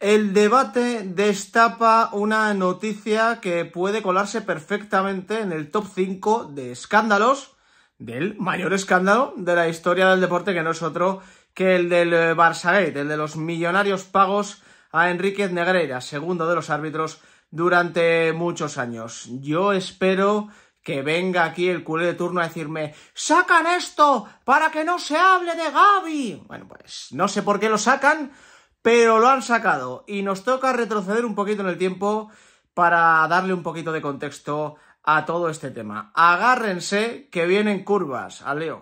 El debate destapa una noticia que puede colarse perfectamente en el top 5 de escándalos, del mayor escándalo de la historia del deporte, que no es otro que el del eh, Barça-Gate... el de los millonarios pagos a Enríquez Negreira, segundo de los árbitros durante muchos años. Yo espero que venga aquí el culé de turno a decirme ¡Sacan esto para que no se hable de Gaby! Bueno, pues no sé por qué lo sacan, pero lo han sacado y nos toca retroceder un poquito en el tiempo para darle un poquito de contexto a todo este tema. Agárrense que vienen curvas, al lío.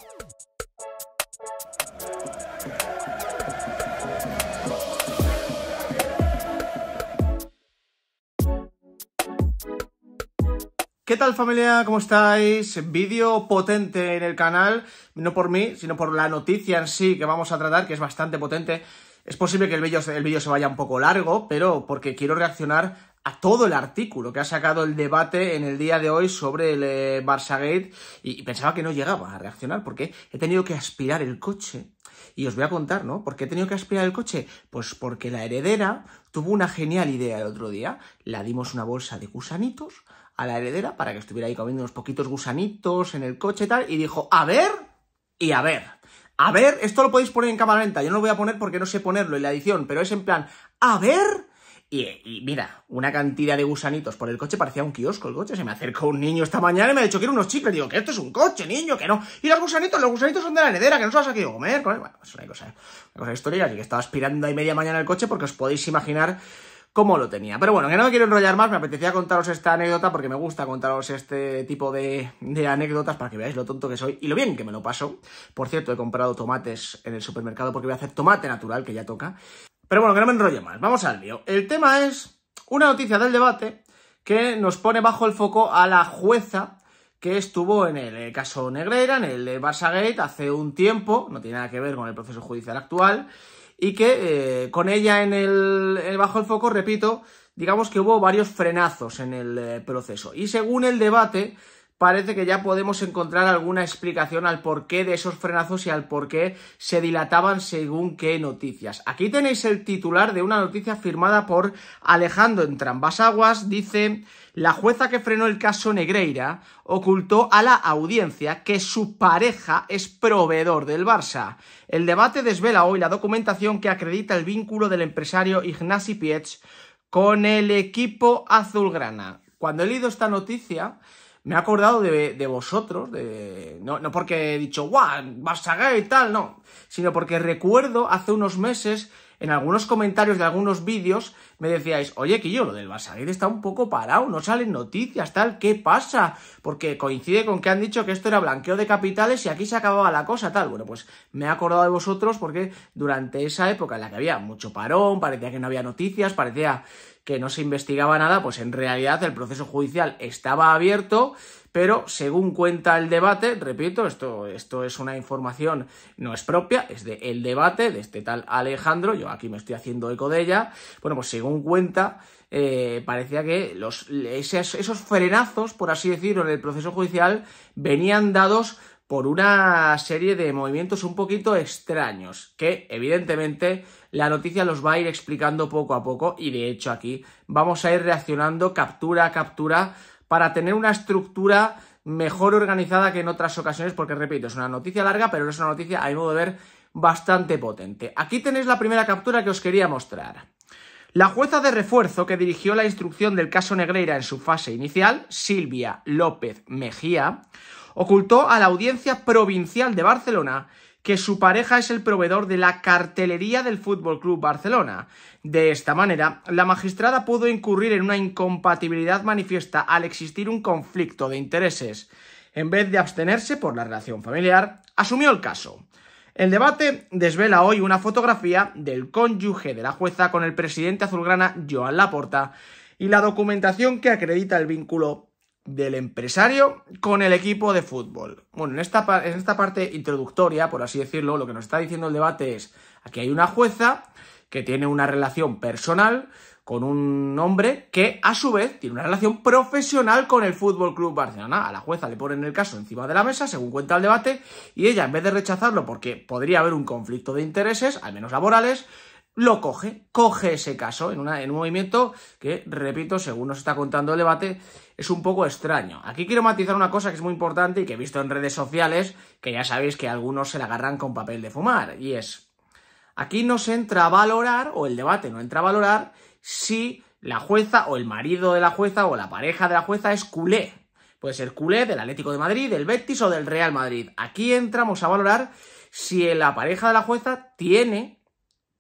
¿Qué tal familia? ¿Cómo estáis? Vídeo potente en el canal, no por mí, sino por la noticia en sí que vamos a tratar, que es bastante potente. Es posible que el vídeo se vaya un poco largo, pero porque quiero reaccionar a todo el artículo que ha sacado el debate en el día de hoy sobre el eh, barça Barçagate y, pensaba que no llegaba a reaccionar porque he tenido que aspirar el coche. Y os voy a contar, ¿no? ¿Por qué he tenido que aspirar el coche? Pues porque la heredera tuvo una genial idea el otro día. Le dimos una bolsa de gusanitos a la heredera para que estuviera ahí comiendo unos poquitos gusanitos en el coche y tal. Y dijo, a ver y a ver a ver, esto lo podéis poner en cámara lenta, yo no lo voy a poner porque no sé ponerlo en la edición, pero es en plan, a ver... Y, mira, una cantidad de gusanitos por el coche, parecía un kiosco el coche. Se me acercó un niño esta mañana y me ha dicho, quiero unos chicles. Digo, que esto es un coche, niño, que no. Y los gusanitos, los gusanitos son de la heredera, que no se los ha querido comer. Bueno, es una cosa, una cosa histórica, así que estaba aspirando ahí media mañana el coche porque os podéis imaginar como lo tenía. Pero bueno, que no me quiero enrollar más, me apetecía contaros esta anécdota porque me gusta contaros este tipo de, anécdotas para que veáis lo tonto que soy y lo bien que me lo paso. Por cierto, he comprado tomates en el supermercado porque voy a hacer tomate natural, que ya toca. Pero bueno, que no me enrolle más, vamos al lío. El tema es una noticia del debate que nos pone bajo el foco a la jueza que estuvo en el eh, caso Negrera, en el de Gate, hace un tiempo, no tiene nada que ver con el proceso judicial actual, y que eh, con ella en el, bajo el foco, repito, digamos que hubo varios frenazos en el eh, proceso. Y según el debate, parece que ya podemos encontrar alguna explicación al porqué de esos frenazos y al por qué se dilataban según qué noticias. Aquí tenéis el titular de una noticia firmada por Alejandro Entrambasaguas. dice... La jueza que frenó el caso Negreira ocultó a la audiencia que su pareja es proveedor del Barça. El debate desvela hoy la documentación que acredita el vínculo del empresario Ignasi Pietz con el equipo azulgrana. Cuando he leído esta noticia, me he acordado de, vosotros, de, no, porque he dicho, guau, Barça y tal, no, sino porque recuerdo hace unos meses, en algunos comentarios de algunos vídeos, me decíais, oye, que yo lo del Barça está un poco parado, no salen noticias, tal, ¿qué pasa? Porque coincide con que han dicho que esto era blanqueo de capitales y aquí se acababa la cosa, tal. Bueno, pues me he acordado de vosotros porque durante esa época en la que había mucho parón, parecía que no había noticias, parecía que no se investigaba nada, pues en realidad el proceso judicial estaba abierto, pero según cuenta el debate, repito, esto, esto es una información, no es propia, es de el debate de este tal Alejandro, yo aquí me estoy haciendo eco de ella, bueno, pues según cuenta, eh, parecía que los, esos, esos frenazos, por así decirlo, en el proceso judicial venían dados por una serie de movimientos un poquito extraños, que evidentemente la noticia los va a ir explicando poco a poco y de hecho aquí vamos a ir reaccionando captura a captura para tener una estructura mejor organizada que en otras ocasiones, porque repito, es una noticia larga, pero es una noticia, a mi modo de ver, bastante potente. Aquí tenéis la primera captura que os quería mostrar. La jueza de refuerzo que dirigió la instrucción del caso Negreira en su fase inicial, Silvia López Mejía, ocultó a la audiencia provincial de Barcelona que su pareja es el proveedor de la cartelería del Fútbol Club Barcelona. De esta manera, la magistrada pudo incurrir en una incompatibilidad manifiesta al existir un conflicto de intereses. En vez de abstenerse por la relación familiar, asumió el caso. El debate desvela hoy una fotografía del cónyuge de la jueza con el presidente azulgrana Joan Laporta y la documentación que acredita el vínculo del empresario con el equipo de fútbol. Bueno, en esta, parte introductoria, por así decirlo, lo que nos está diciendo el debate es, que hay una jueza que tiene una relación personal con un hombre que a su vez tiene una relación profesional con el Fútbol Club Barcelona. A la jueza le ponen el caso encima de la mesa, según cuenta el debate, y ella, en vez de rechazarlo porque podría haber un conflicto de intereses, al menos laborales, lo coge, coge ese caso en, un movimiento que, repito, según nos está contando el debate, es un poco extraño. Aquí quiero matizar una cosa que es muy importante y que he visto en redes sociales, que ya sabéis que algunos se la agarran con papel de fumar, y es, aquí no se entra a valorar, o el debate no entra a valorar, si la jueza o el marido de la jueza o la pareja de la jueza es culé. Puede ser culé del Atlético de Madrid, del Betis o del Real Madrid. Aquí entramos a valorar si la pareja de la jueza tiene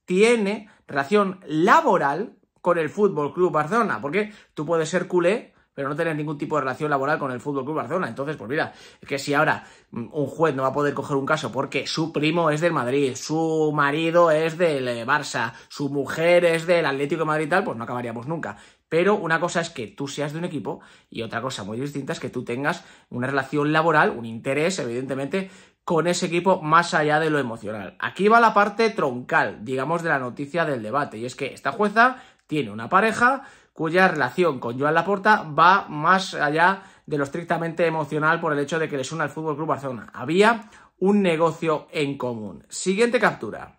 tiene relación laboral con el Fútbol Club Barcelona, porque tú puedes ser culé, pero no tener ningún tipo de relación laboral con el Fútbol Club Barcelona. Entonces, pues mira, que si ahora mm, un juez no va a poder coger un caso porque su primo es del Madrid, su marido es del eh, Barça, su mujer es del Atlético de Madrid y tal, pues no acabaríamos nunca. Pero una cosa es que tú seas de un equipo y otra cosa muy distinta es que tú tengas una relación laboral, un interés, evidentemente, con ese equipo más allá de lo emocional. Aquí va la parte troncal, digamos, de la noticia del debate, y es que esta jueza tiene una pareja cuya relación con Joan Laporta va más allá de lo estrictamente emocional por el hecho de que le suena al Fútbol Club Barcelona. Había un negocio en común. Siguiente captura.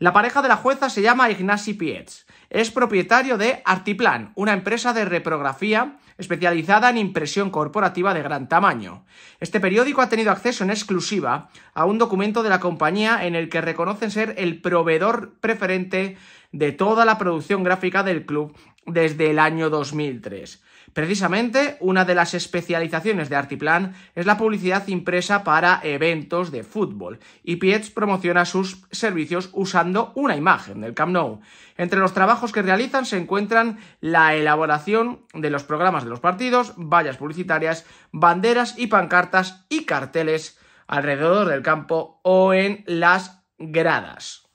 La pareja de la jueza se llama Ignacy Pietz. Es propietario de Artiplan, una empresa de reprografía especializada en impresión corporativa de gran tamaño. Este periódico ha tenido acceso en exclusiva a un documento de la compañía en el que reconocen ser el proveedor preferente de toda la producción gráfica del club desde el año 2003. Precisamente, una de las especializaciones de Artiplan es la publicidad impresa para eventos de fútbol, y Pietz promociona sus servicios usando una imagen del Camp Nou. Entre los trabajos que realizan se encuentran la elaboración de los programas de los partidos, vallas publicitarias, banderas y pancartas y carteles alrededor del campo o en las gradas.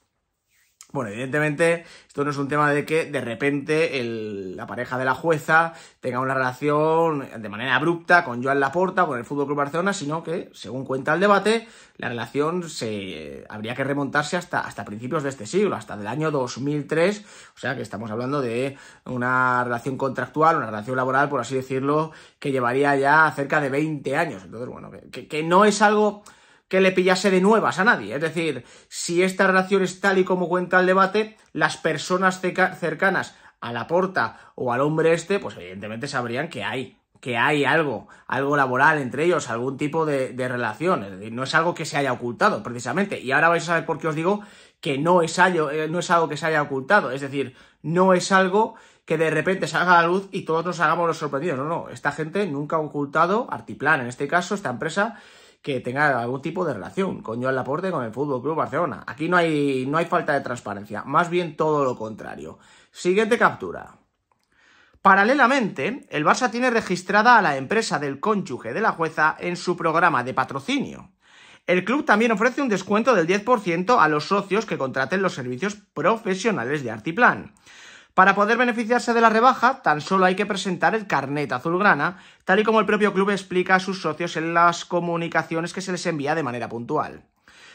Bueno, evidentemente, esto no es un tema de que de repente la pareja de la jueza tenga una relación de manera abrupta con Joan Laporta con el Fútbol Club Barcelona, sino que, según cuenta el debate, la relación se habría que remontarse hasta, hasta principios de este siglo, hasta del año 2003. O sea que estamos hablando de una relación contractual, una relación laboral, por así decirlo, que llevaría ya cerca de 20 años. Entonces, bueno, que no es algo que le pillase de nuevas a nadie. Es decir, si esta relación es tal y como cuenta el debate, las personas cercanas a la porta o al hombre este, pues evidentemente sabrían que hay que hay algo, algo laboral entre ellos, algún tipo de, relación. no es algo que se haya ocultado, precisamente. Y ahora vais a saber por qué os digo que no es, algo, eh, no es algo que se haya ocultado. Es decir, no es algo que de repente salga a la luz y todos nos hagamos los sorprendidos. No, no. Esta gente nunca ha ocultado, Artiplan en este caso, esta empresa, que tenga algún tipo de relación con Joan Laporte con el Fútbol Club Barcelona. Aquí no hay, no hay falta de transparencia, más bien todo lo contrario. Siguiente captura. Paralelamente, el Barça tiene registrada a la empresa del cónyuge de la jueza en su programa de patrocinio. El club también ofrece un descuento del 10% a los socios que contraten los servicios profesionales de Artiplan. Para poder beneficiarse de la rebaja, tan solo hay que presentar el carnet azulgrana, tal y como el propio club explica a sus socios en las comunicaciones que se les envía de manera puntual.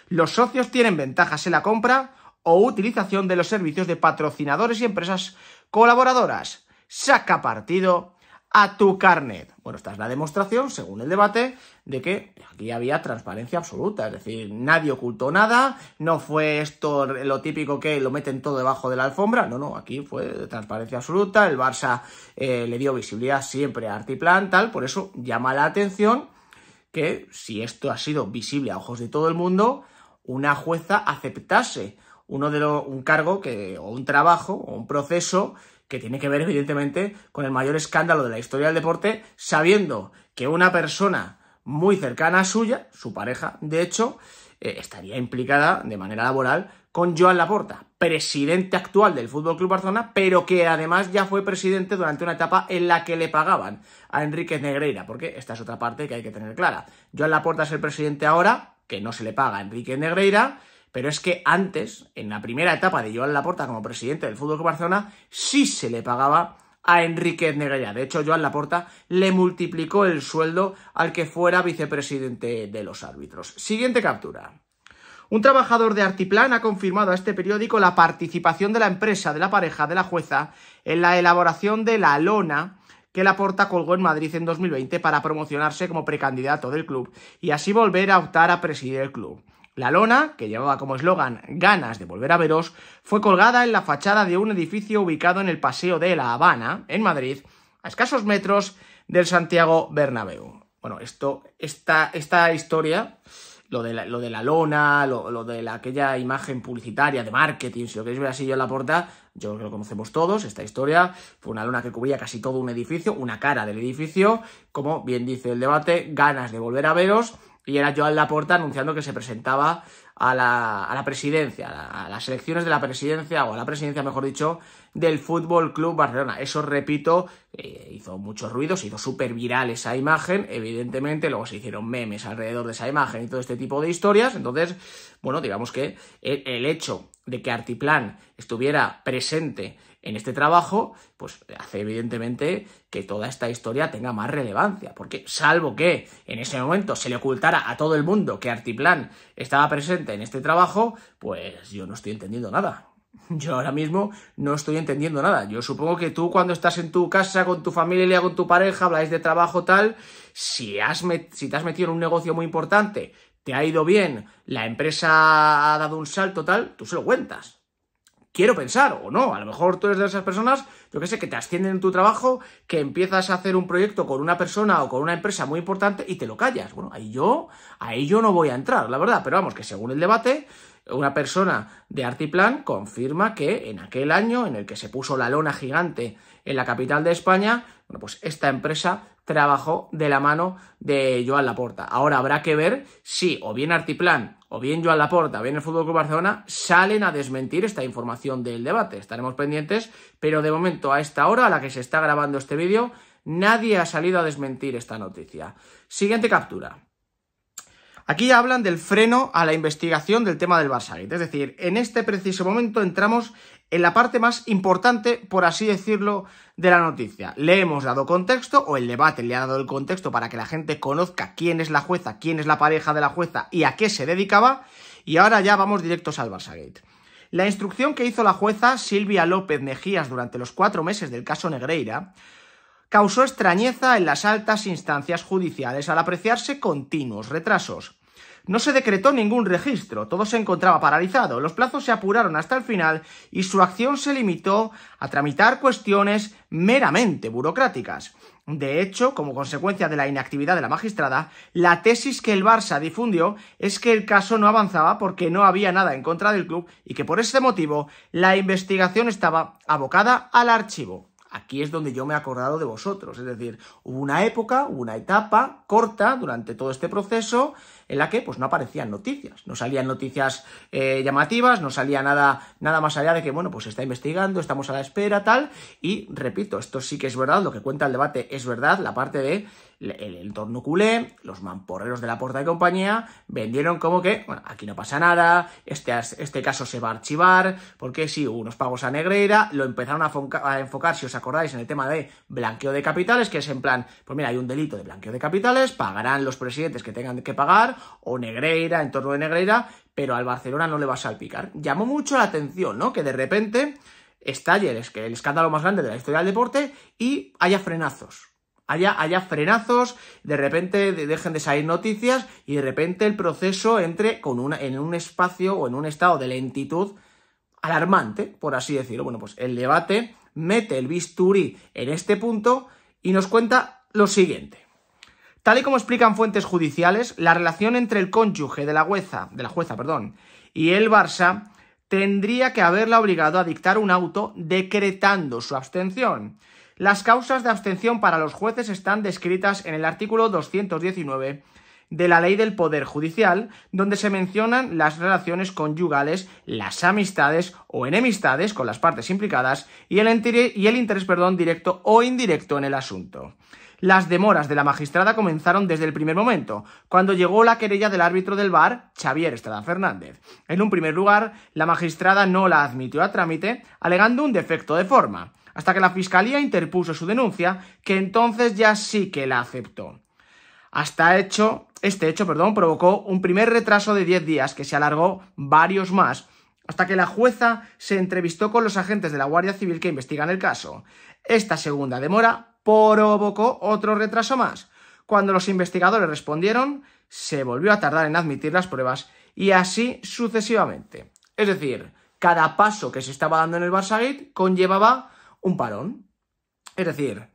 Los socios tienen ventajas en la compra o utilización de los servicios de patrocinadores y empresas colaboradoras. Saca partido a tu carnet. Bueno, esta es la demostración, según el debate, de que aquí había transparencia absoluta, es decir, nadie ocultó nada, no fue esto lo típico que lo meten todo debajo de la alfombra, no, no, aquí fue transparencia absoluta, el Barça eh, le dio visibilidad siempre a Artiplan, tal, por eso llama la atención que si esto ha sido visible a ojos de todo el mundo, una jueza aceptase uno de un cargo que, o un trabajo o un proceso que tiene que ver evidentemente con el mayor escándalo de la historia del deporte, sabiendo que una persona muy cercana a suya, su pareja, de hecho, eh, estaría implicada de manera laboral con Joan Laporta, presidente actual del Fútbol Club Barcelona, pero que además ya fue presidente durante una etapa en la que le pagaban a Enrique Negreira, porque esta es otra parte que hay que tener clara. Joan Laporta es el presidente ahora, que no se le paga a Enrique Negreira, pero es que antes, en la primera etapa de Joan Laporta como presidente del Fútbol Club Barcelona, sí se le pagaba a Enrique Negrella. De hecho, Joan Laporta le multiplicó el sueldo al que fuera vicepresidente de los árbitros. Siguiente captura. Un trabajador de Artiplan ha confirmado a este periódico la participación de la empresa de la pareja de la jueza en la elaboración de la lona que Laporta colgó en Madrid en 2020 para promocionarse como precandidato del club y así volver a optar a presidir el club. La lona, que llevaba como eslogan ganas de volver a veros, fue colgada en la fachada de un edificio ubicado en el Paseo de La Habana, en Madrid, a escasos metros del Santiago Bernabéu. Bueno, esto, esta, esta historia, lo de la, lo de la lona, lo, de aquella imagen publicitaria de marketing, si lo queréis ver así yo en la porta, yo creo que lo conocemos todos, esta historia, fue una lona que cubría casi todo un edificio, una cara del edificio, como bien dice el debate, ganas de volver a veros, y era Joan Laporta anunciando que se presentaba a la, a la presidencia, a, las elecciones de la presidencia, o a la presidencia, mejor dicho, del Fútbol Club Barcelona. Eso, repito, eh, hizo mucho ruido, se hizo súper viral esa imagen, evidentemente, luego se hicieron memes alrededor de esa imagen y todo este tipo de historias. Entonces, bueno, digamos que el, el hecho de que Artiplan estuviera presente en este trabajo, pues hace evidentemente que toda esta historia tenga más relevancia, porque salvo que en ese momento se le ocultara a todo el mundo que Artiplan estaba presente en este trabajo, pues yo no estoy entendiendo nada. Yo ahora mismo no estoy entendiendo nada. Yo supongo que tú cuando estás en tu casa, con tu familia, con tu pareja, habláis de trabajo tal, si, has si te has metido en un negocio muy importante, te ha ido bien, la empresa ha dado un salto tal, tú se lo cuentas quiero pensar, o no, a lo mejor tú eres de esas personas, yo que sé, que te ascienden en tu trabajo, que empiezas a hacer un proyecto con una persona o con una empresa muy importante y te lo callas. Bueno, ahí yo, ahí yo no voy a entrar, la verdad, pero vamos, que según el debate, una persona de Artiplan confirma que en aquel año en el que se puso la lona gigante en la capital de España, bueno, pues esta empresa trabajó de la mano de Joan Laporta. Ahora habrá que ver si o bien Artiplan o bien Joan Laporta o bien el Fútbol Club Barcelona salen a desmentir esta información del debate. Estaremos pendientes, pero de momento a esta hora a la que se está grabando este vídeo, nadie ha salido a desmentir esta noticia. Siguiente captura. Aquí hablan del freno a la investigación del tema del Barsagate. Es decir, en este preciso momento entramos en la parte más importante, por así decirlo, de la noticia. Le hemos dado contexto, o el debate le ha dado el contexto para que la gente conozca quién es la jueza, quién es la pareja de la jueza y a qué se dedicaba. Y ahora ya vamos directos al Barsagate. La instrucción que hizo la jueza Silvia López Mejías durante los cuatro meses del caso Negreira causó extrañeza en las altas instancias judiciales al apreciarse continuos retrasos no se decretó ningún registro, todo se encontraba paralizado, los plazos se apuraron hasta el final y su acción se limitó a tramitar cuestiones meramente burocráticas. De hecho, como consecuencia de la inactividad de la magistrada, la tesis que el Barça difundió es que el caso no avanzaba porque no había nada en contra del club y que por ese motivo la investigación estaba abocada al archivo. Aquí es donde yo me he acordado de vosotros, es decir, hubo una época, una etapa corta durante todo este proceso en la que pues no aparecían noticias, no salían noticias eh, llamativas, no salía nada, nada más allá de que, bueno, pues se está investigando, estamos a la espera, tal, y repito, esto sí que es verdad, lo que cuenta el debate es verdad, la parte de el entorno culé, los mamporreros de la puerta de compañía, vendieron como que, bueno, aquí no pasa nada, este, este caso se va a archivar, porque sí, hubo unos pagos a Negreira, lo empezaron a, a, enfocar, si os acordáis, en el tema de blanqueo de capitales, que es en plan, pues mira, hay un delito de blanqueo de capitales, pagarán los presidentes que tengan que pagar, o Negreira, en torno de Negreira, pero al Barcelona no le va a salpicar. Llamó mucho la atención, ¿no? Que de repente estalle el, el escándalo más grande de la historia del deporte y haya frenazos. Haya, haya, frenazos, de repente dejen de salir noticias y de repente el proceso entre con una, en un espacio o en un estado de lentitud alarmante, por así decirlo. Bueno, pues el debate mete el bisturí en este punto y nos cuenta lo siguiente. Tal y como explican fuentes judiciales, la relación entre el cónyuge de la jueza, de la jueza, perdón, y el Barça tendría que haberla obligado a dictar un auto decretando su abstención. Las causas de abstención para los jueces están descritas en el artículo 219 de la ley del Poder Judicial, donde se mencionan las relaciones conyugales, las amistades o enemistades con las partes implicadas y el, y el interés perdón, directo o indirecto en el asunto. Las demoras de la magistrada comenzaron desde el primer momento, cuando llegó la querella del árbitro del bar, Xavier Estrada Fernández. En un primer lugar, la magistrada no la admitió a trámite, alegando un defecto de forma, hasta que la fiscalía interpuso su denuncia, que entonces ya sí que la aceptó. Hasta hecho, este hecho, perdón, provocó un primer retraso de 10 días que se alargó varios más hasta que la jueza se entrevistó con los agentes de la Guardia Civil que investigan el caso. Esta segunda demora provocó otro retraso más. Cuando los investigadores respondieron, se volvió a tardar en admitir las pruebas y así sucesivamente. Es decir, cada paso que se estaba dando en el Barsagate conllevaba un parón. Es decir,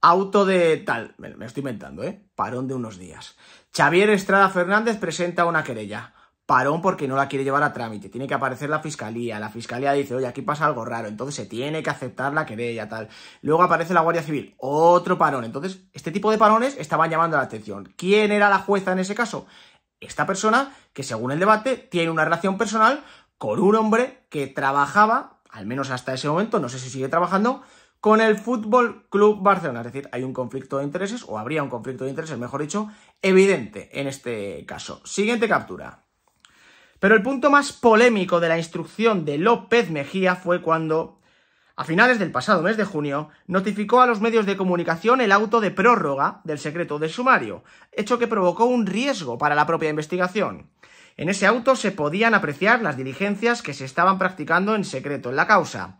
auto de tal, me estoy inventando, ¿eh? Parón de unos días. Xavier Estrada Fernández presenta una querella parón porque no la quiere llevar a trámite. Tiene que aparecer la fiscalía. La fiscalía dice, oye, aquí pasa algo raro. Entonces se tiene que aceptar la querella, tal. Luego aparece la Guardia Civil. Otro parón. Entonces, este tipo de parones estaban llamando la atención. ¿Quién era la jueza en ese caso? Esta persona que, según el debate, tiene una relación personal con un hombre que trabajaba, al menos hasta ese momento, no sé si sigue trabajando, con el Fútbol Club Barcelona. Es decir, hay un conflicto de intereses, o habría un conflicto de intereses, mejor dicho, evidente en este caso. Siguiente captura. Pero el punto más polémico de la instrucción de López Mejía fue cuando, a finales del pasado mes de junio, notificó a los medios de comunicación el auto de prórroga del secreto de sumario, hecho que provocó un riesgo para la propia investigación. En ese auto se podían apreciar las diligencias que se estaban practicando en secreto en la causa.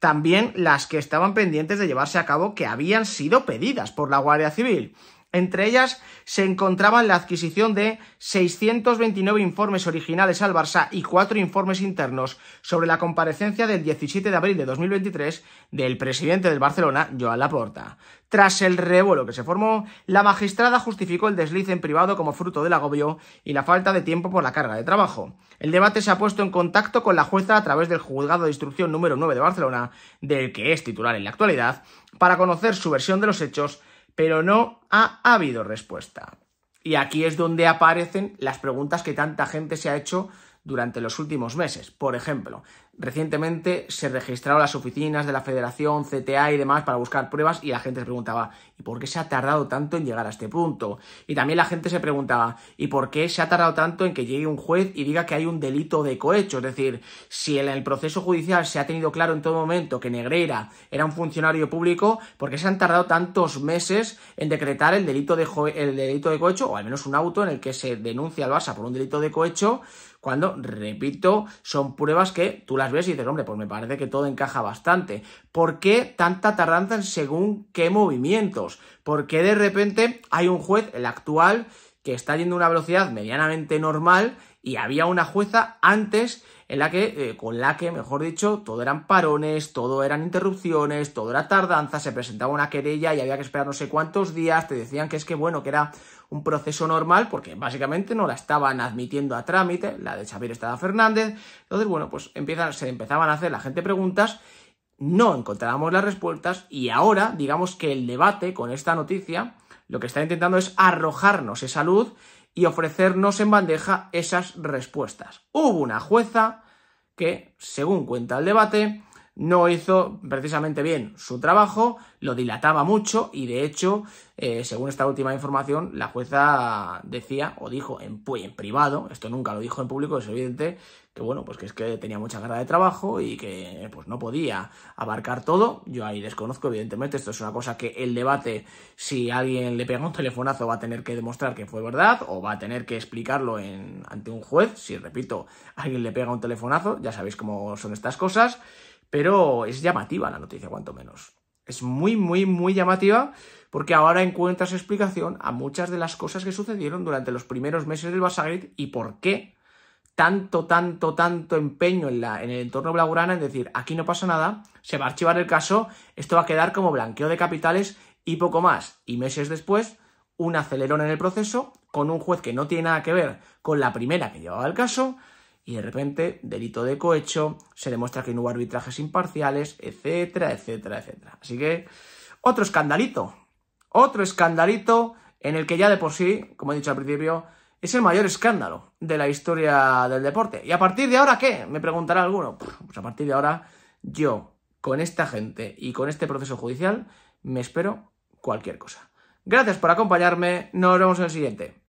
También las que estaban pendientes de llevarse a cabo que habían sido pedidas por la Guardia Civil. Entre ellas se encontraban la adquisición de 629 informes originales al Barça y cuatro informes internos sobre la comparecencia del 17 de abril de 2023 del presidente del Barcelona, Joan Laporta. Tras el revuelo que se formó, la magistrada justificó el desliz en privado como fruto del agobio y la falta de tiempo por la carga de trabajo. El debate se ha puesto en contacto con la jueza a través del juzgado de instrucción número 9 de Barcelona, del que es titular en la actualidad, para conocer su versión de los hechos pero no ha habido respuesta. Y aquí es donde aparecen las preguntas que tanta gente se ha hecho durante los últimos meses. Por ejemplo, recientemente se registraron las oficinas de la Federación, CTA y demás para buscar pruebas y la gente se preguntaba, ¿y por qué se ha tardado tanto en llegar a este punto? Y también la gente se preguntaba, ¿y por qué se ha tardado tanto en que llegue un juez y diga que hay un delito de cohecho? Es decir, si en el proceso judicial se ha tenido claro en todo momento que Negreira era un funcionario público, ¿por qué se han tardado tantos meses en decretar el delito de, cohecho o al menos un auto en el que se denuncia al Barça por un delito de cohecho? cuando, repito, son pruebas que tú las ves y dices, hombre, pues me parece que todo encaja bastante. ¿Por qué tanta tardanza en según qué movimientos? Porque de repente hay un juez, el actual, que está yendo a una velocidad medianamente normal y había una jueza antes en la que, eh, con la que, mejor dicho, todo eran parones, todo eran interrupciones, todo era tardanza, se presentaba una querella y había que esperar no sé cuántos días, te decían que es que, bueno, que era un proceso normal, porque básicamente no la estaban admitiendo a trámite, la de Xavier Estrada Fernández, entonces, bueno, pues empiezan, se empezaban a hacer la gente preguntas, no encontrábamos las respuestas y ahora, digamos que el debate con esta noticia, lo que está intentando es arrojarnos esa luz y ofrecernos en bandeja esas respuestas. Hubo una jueza que, según cuenta el debate, no hizo precisamente bien su trabajo, lo dilataba mucho y de hecho, eh, según esta última información, la jueza decía o dijo en, en privado, esto nunca lo dijo en público, es evidente, que bueno, pues que es que tenía mucha carga de trabajo y que pues no podía abarcar todo. Yo ahí desconozco, evidentemente, esto es una cosa que el debate, si alguien le pega un telefonazo, va a tener que demostrar que fue verdad o va a tener que explicarlo en, ante un juez. Si, repito, alguien le pega un telefonazo, ya sabéis cómo son estas cosas pero es llamativa la noticia, cuanto menos. Es muy, muy, muy llamativa porque ahora encuentras explicación a muchas de las cosas que sucedieron durante los primeros meses del Basagrit y por qué tanto, tanto, tanto empeño en, en el entorno blaugrana en decir aquí no pasa nada, se va a archivar el caso, esto va a quedar como blanqueo de capitales y poco más. Y meses después, un acelerón en el proceso con un juez que no tiene nada que ver con la primera que llevaba el caso, y de repente delito de cohecho, se demuestra que no hubo arbitrajes imparciales, etcétera, etcétera, etcétera. Así que otro escandalito, otro escandalito en el que ya de por sí, como he dicho al principio, es el mayor escándalo de la historia del deporte. ¿Y a partir de ahora qué? Me preguntará alguno. Pues a partir de ahora yo, con esta gente y con este proceso judicial, me espero cualquier cosa. Gracias por acompañarme, nos vemos en el siguiente.